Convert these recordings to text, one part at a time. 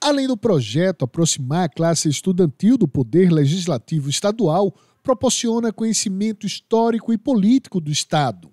Além do projeto aproximar a classe estudantil do poder legislativo estadual, proporciona conhecimento histórico e político do Estado.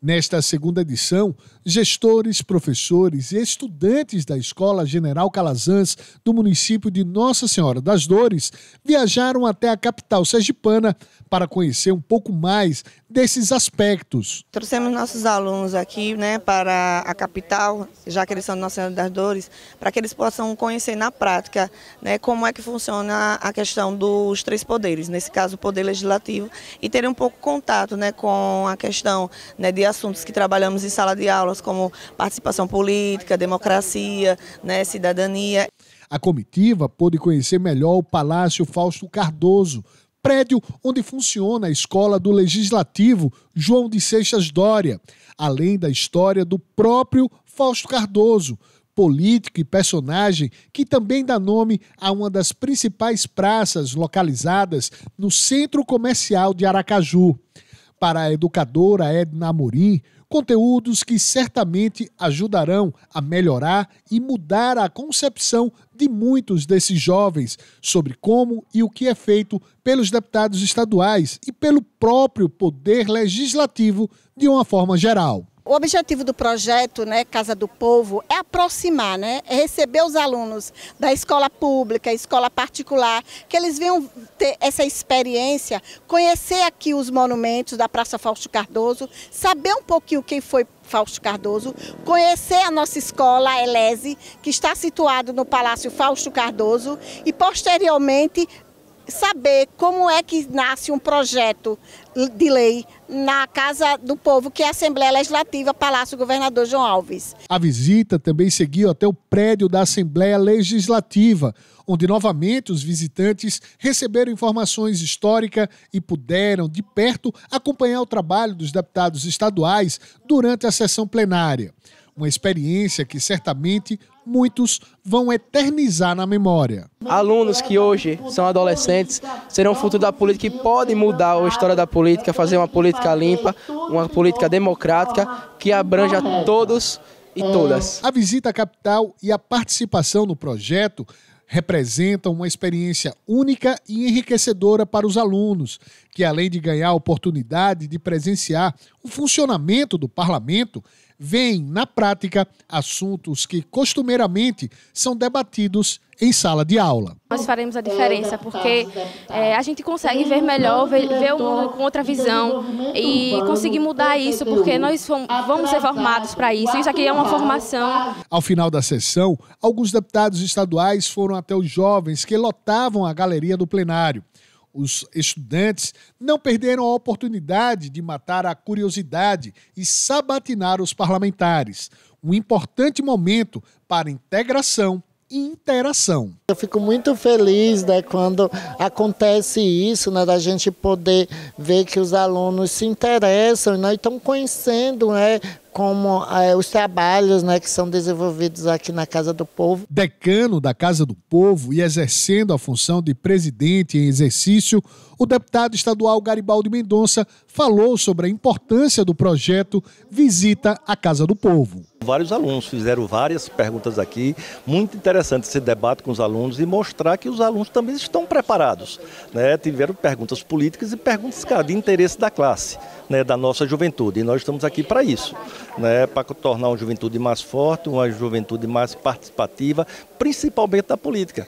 Nesta segunda edição, gestores, professores e estudantes da Escola General Calazans do município de Nossa Senhora das Dores viajaram até a capital sergipana para conhecer um pouco mais desses aspectos. Trouxemos nossos alunos aqui né, para a capital, já que eles são de Nossa Senhora das Dores, para que eles possam conhecer na prática né, como é que funciona a questão dos três poderes, nesse caso o poder legislativo, e terem um pouco contato né, com a questão né, de assuntos que trabalhamos em sala de aulas, como participação política, democracia, né, cidadania. A comitiva pôde conhecer melhor o Palácio Fausto Cardoso, prédio onde funciona a Escola do Legislativo João de Seixas Dória, além da história do próprio Fausto Cardoso, político e personagem que também dá nome a uma das principais praças localizadas no centro comercial de Aracaju para a educadora Edna Amorim, conteúdos que certamente ajudarão a melhorar e mudar a concepção de muitos desses jovens sobre como e o que é feito pelos deputados estaduais e pelo próprio poder legislativo de uma forma geral. O objetivo do projeto né, Casa do Povo é aproximar, né, é receber os alunos da escola pública, escola particular, que eles venham ter essa experiência, conhecer aqui os monumentos da Praça Fausto Cardoso, saber um pouquinho quem foi Fausto Cardoso, conhecer a nossa escola, a Elese, que está situada no Palácio Fausto Cardoso, e posteriormente saber como é que nasce um projeto de lei na Casa do Povo, que é a Assembleia Legislativa, Palácio Governador João Alves. A visita também seguiu até o prédio da Assembleia Legislativa, onde novamente os visitantes receberam informações históricas e puderam, de perto, acompanhar o trabalho dos deputados estaduais durante a sessão plenária. Uma experiência que certamente muitos vão eternizar na memória. Alunos que hoje são adolescentes serão o futuro da política e podem mudar a história da política, fazer uma política limpa, uma política democrática que abranja todos e todas. A visita à capital e a participação no projeto representam uma experiência única e enriquecedora para os alunos, que além de ganhar a oportunidade de presenciar o funcionamento do parlamento, veem na prática assuntos que costumeiramente são debatidos em sala de aula. Nós faremos a diferença porque é, a gente consegue ver melhor, ver, ver o mundo com outra visão e conseguir mudar isso porque nós vamos ser formados para isso. Isso aqui é uma formação. Ao final da sessão, alguns deputados estaduais foram até os jovens que lotavam a galeria do plenário. Os estudantes não perderam a oportunidade de matar a curiosidade e sabatinar os parlamentares. Um importante momento para integração e interação. Eu fico muito feliz né, quando acontece isso, né, da gente poder ver que os alunos se interessam né, e estão conhecendo né, como é, os trabalhos né, que são desenvolvidos aqui na Casa do Povo. Decano da Casa do Povo e exercendo a função de presidente em exercício, o deputado estadual Garibaldi Mendonça falou sobre a importância do projeto Visita à Casa do Povo. Vários alunos fizeram várias perguntas aqui, muito interessante esse debate com os alunos e mostrar que os alunos também estão preparados. Né? Tiveram perguntas políticas e perguntas de interesse da classe né, da nossa juventude. E nós estamos aqui para isso, né, para tornar uma juventude mais forte, uma juventude mais participativa, principalmente da política.